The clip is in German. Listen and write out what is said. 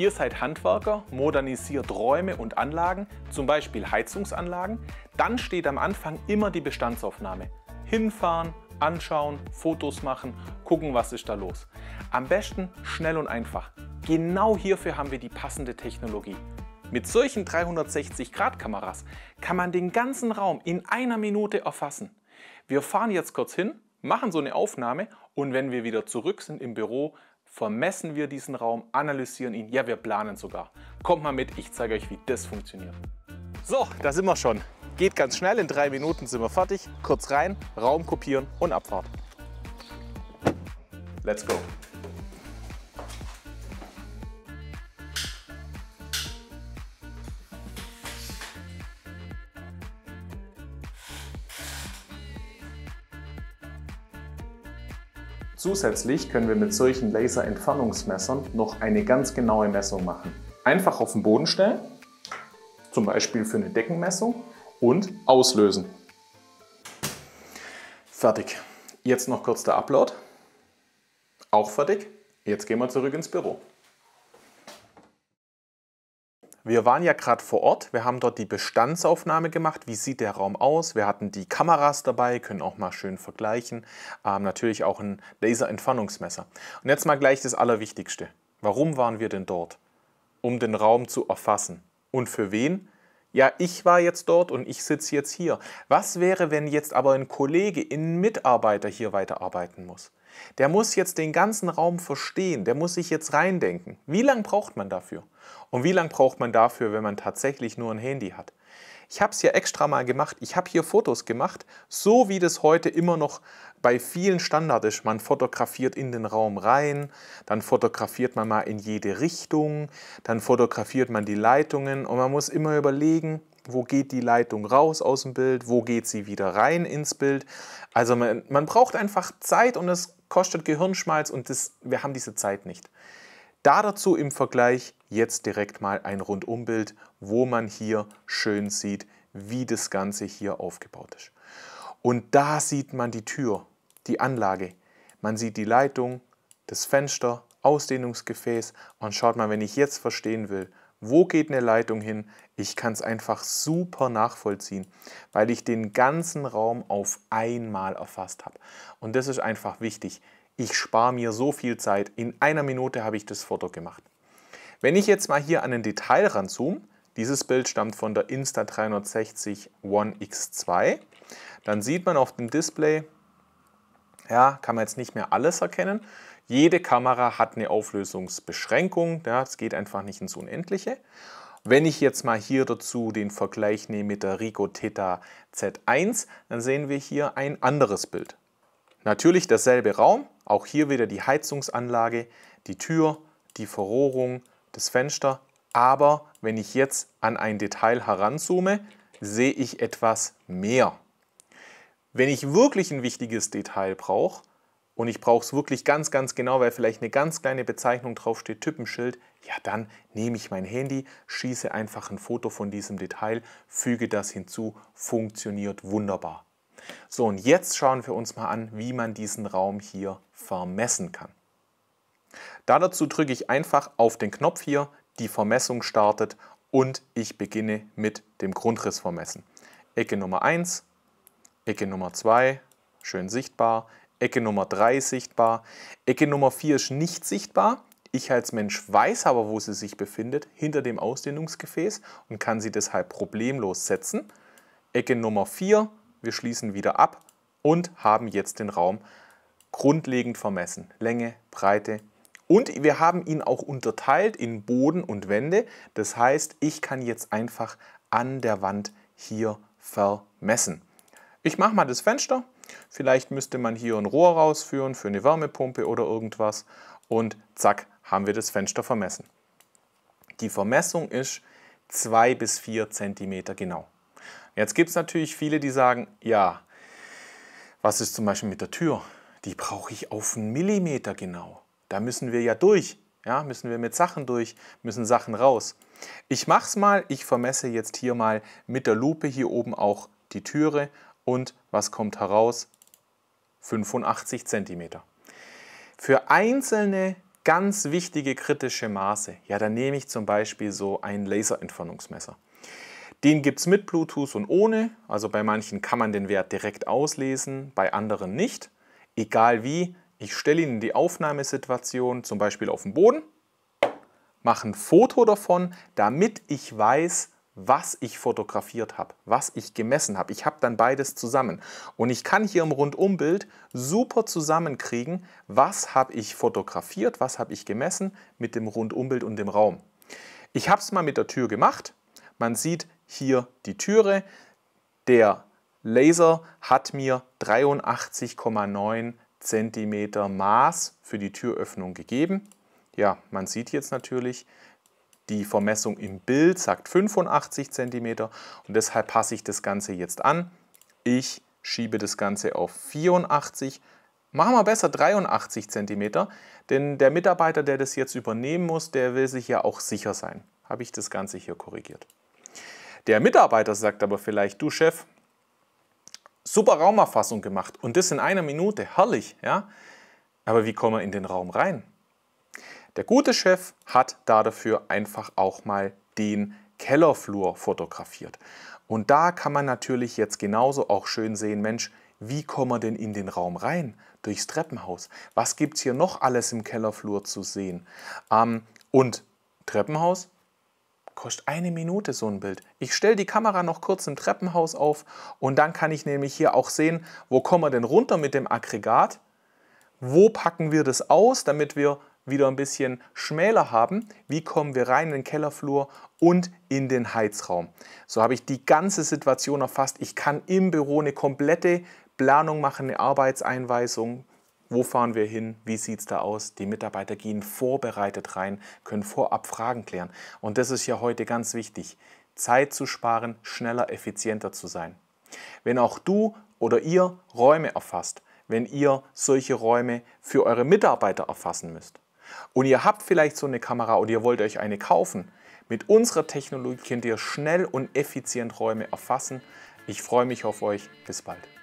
Ihr seid Handwerker, modernisiert Räume und Anlagen, zum Beispiel Heizungsanlagen, dann steht am Anfang immer die Bestandsaufnahme. Hinfahren, anschauen, Fotos machen, gucken, was ist da los. Am besten schnell und einfach. Genau hierfür haben wir die passende Technologie. Mit solchen 360-Grad-Kameras kann man den ganzen Raum in einer Minute erfassen. Wir fahren jetzt kurz hin, machen so eine Aufnahme und wenn wir wieder zurück sind im Büro, vermessen wir diesen Raum, analysieren ihn, ja wir planen sogar. Kommt mal mit, ich zeige euch, wie das funktioniert. So, da sind wir schon. Geht ganz schnell, in drei Minuten sind wir fertig. Kurz rein, Raum kopieren und Abfahrt. Let's go. Zusätzlich können wir mit solchen Laserentfernungsmessern noch eine ganz genaue Messung machen. Einfach auf den Boden stellen, zum Beispiel für eine Deckenmessung und auslösen. Fertig. Jetzt noch kurz der Upload. Auch fertig. Jetzt gehen wir zurück ins Büro. Wir waren ja gerade vor Ort, wir haben dort die Bestandsaufnahme gemacht, wie sieht der Raum aus, wir hatten die Kameras dabei, können auch mal schön vergleichen, ähm, natürlich auch ein Laserentfernungsmesser. Und jetzt mal gleich das Allerwichtigste. Warum waren wir denn dort? Um den Raum zu erfassen. Und für wen? Ja, ich war jetzt dort und ich sitze jetzt hier. Was wäre, wenn jetzt aber ein Kollege, ein Mitarbeiter hier weiterarbeiten muss? Der muss jetzt den ganzen Raum verstehen, der muss sich jetzt reindenken. Wie lange braucht man dafür? Und wie lange braucht man dafür, wenn man tatsächlich nur ein Handy hat? Ich habe es ja extra mal gemacht. Ich habe hier Fotos gemacht, so wie das heute immer noch bei vielen Standard ist. Man fotografiert in den Raum rein, dann fotografiert man mal in jede Richtung, dann fotografiert man die Leitungen und man muss immer überlegen, wo geht die Leitung raus aus dem Bild, wo geht sie wieder rein ins Bild. Also man, man braucht einfach Zeit und es kostet Gehirnschmalz und das, wir haben diese Zeit nicht. Da dazu im Vergleich jetzt direkt mal ein Rundumbild wo man hier schön sieht, wie das Ganze hier aufgebaut ist. Und da sieht man die Tür, die Anlage. Man sieht die Leitung, das Fenster, Ausdehnungsgefäß und schaut mal, wenn ich jetzt verstehen will, wo geht eine Leitung hin? Ich kann es einfach super nachvollziehen, weil ich den ganzen Raum auf einmal erfasst habe. Und das ist einfach wichtig. Ich spare mir so viel Zeit. In einer Minute habe ich das Foto gemacht. Wenn ich jetzt mal hier an ein Detail ranzoome, dieses Bild stammt von der Insta360 One X2. Dann sieht man auf dem Display, ja, kann man jetzt nicht mehr alles erkennen. Jede Kamera hat eine Auflösungsbeschränkung, ja, es geht einfach nicht ins Unendliche. Wenn ich jetzt mal hier dazu den Vergleich nehme mit der Rico Theta Z1, dann sehen wir hier ein anderes Bild. Natürlich derselbe Raum, auch hier wieder die Heizungsanlage, die Tür, die Verrohrung, das Fenster, aber wenn ich jetzt an ein Detail heranzoome, sehe ich etwas mehr. Wenn ich wirklich ein wichtiges Detail brauche, und ich brauche es wirklich ganz, ganz genau, weil vielleicht eine ganz kleine Bezeichnung draufsteht, Typenschild, ja dann nehme ich mein Handy, schieße einfach ein Foto von diesem Detail, füge das hinzu, funktioniert wunderbar. So, und jetzt schauen wir uns mal an, wie man diesen Raum hier vermessen kann. dazu drücke ich einfach auf den Knopf hier, die Vermessung startet und ich beginne mit dem Grundriss vermessen. Ecke Nummer 1, Ecke Nummer 2, schön sichtbar, Ecke Nummer 3 sichtbar, Ecke Nummer 4 ist nicht sichtbar. Ich als Mensch weiß aber, wo sie sich befindet, hinter dem Ausdehnungsgefäß und kann sie deshalb problemlos setzen. Ecke Nummer 4, wir schließen wieder ab und haben jetzt den Raum grundlegend vermessen. Länge, Breite, und wir haben ihn auch unterteilt in Boden und Wände. Das heißt, ich kann jetzt einfach an der Wand hier vermessen. Ich mache mal das Fenster. Vielleicht müsste man hier ein Rohr rausführen für eine Wärmepumpe oder irgendwas. Und zack, haben wir das Fenster vermessen. Die Vermessung ist 2 bis 4 cm genau. Jetzt gibt es natürlich viele, die sagen, ja, was ist zum Beispiel mit der Tür? Die brauche ich auf einen Millimeter genau. Da müssen wir ja durch. Ja, müssen wir mit Sachen durch, müssen Sachen raus. Ich mach's mal, ich vermesse jetzt hier mal mit der Lupe hier oben auch die Türe und was kommt heraus? 85 cm. Für einzelne ganz wichtige kritische Maße, ja, dann nehme ich zum Beispiel so ein Laserentfernungsmesser. Den gibt es mit Bluetooth und ohne. Also bei manchen kann man den Wert direkt auslesen, bei anderen nicht. Egal wie, ich stelle Ihnen die Aufnahmesituation zum Beispiel auf den Boden, mache ein Foto davon, damit ich weiß, was ich fotografiert habe, was ich gemessen habe. Ich habe dann beides zusammen. Und ich kann hier im Rundumbild super zusammenkriegen, was habe ich fotografiert, was habe ich gemessen mit dem Rundumbild und dem Raum. Ich habe es mal mit der Tür gemacht. Man sieht hier die Türe. Der Laser hat mir 83,9 cm Maß für die Türöffnung gegeben. Ja, man sieht jetzt natürlich, die Vermessung im Bild sagt 85 cm und deshalb passe ich das Ganze jetzt an. Ich schiebe das Ganze auf 84 Machen wir besser 83 cm, denn der Mitarbeiter, der das jetzt übernehmen muss, der will sich ja auch sicher sein. Habe ich das Ganze hier korrigiert. Der Mitarbeiter sagt aber vielleicht, du Chef, Super Raumerfassung gemacht und das in einer Minute, herrlich, ja. Aber wie kommen wir in den Raum rein? Der gute Chef hat da dafür einfach auch mal den Kellerflur fotografiert. Und da kann man natürlich jetzt genauso auch schön sehen, Mensch, wie kommen wir denn in den Raum rein? Durchs Treppenhaus. Was gibt es hier noch alles im Kellerflur zu sehen? Ähm, und Treppenhaus, Kostet eine Minute so ein Bild. Ich stelle die Kamera noch kurz im Treppenhaus auf und dann kann ich nämlich hier auch sehen, wo kommen wir denn runter mit dem Aggregat, wo packen wir das aus, damit wir wieder ein bisschen schmäler haben, wie kommen wir rein in den Kellerflur und in den Heizraum. So habe ich die ganze Situation erfasst. Ich kann im Büro eine komplette Planung machen, eine Arbeitseinweisung, wo fahren wir hin? Wie sieht es da aus? Die Mitarbeiter gehen vorbereitet rein, können vorab Fragen klären. Und das ist ja heute ganz wichtig. Zeit zu sparen, schneller, effizienter zu sein. Wenn auch du oder ihr Räume erfasst, wenn ihr solche Räume für eure Mitarbeiter erfassen müsst und ihr habt vielleicht so eine Kamera oder ihr wollt euch eine kaufen, mit unserer Technologie könnt ihr schnell und effizient Räume erfassen. Ich freue mich auf euch. Bis bald.